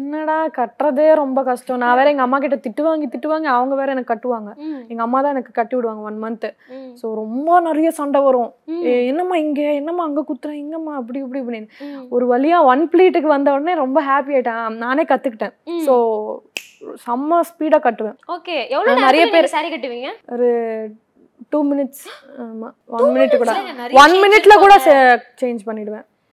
என்னடா கட்டுறதே ரொம்ப கஷ்டம் நான் வேற எங்க அம்மா கிட்ட திட்டு வாங்கி திட்டு வாங்கி அவங்க வேற எனக்கு கட்டுவாங்க எங்க அம்மா தான் எனக்கு கட்டி விடுவாங்க ஒன் மந்த் ஸோ ரொம்ப நிறைய சண்டை வரும் என்னம்மா இங்க என்னம்மா அங்க குத்துறேன் எங்கம்மா அப்படி இப்படி இப்படின்னு ஒரு வழியா ஒன் பிளீட்டுக்கு வந்த உடனே ரொம்ப ஹாப்பி ஆயிட்டேன் நானே கத்துக்கிட்டேன் ஸோ செம்ம ஸ்பீடா கட்டுவேன் ஓகே எவ்வளவு நிறைய பேர் சாரி கட்டுவீங்க ஒரு டூ மினிட்ஸ் ஆமா ஒன் மினிட் கூட ஒன் மினிட்ல கூட சேஞ்ச் பண்ணிடுவேன்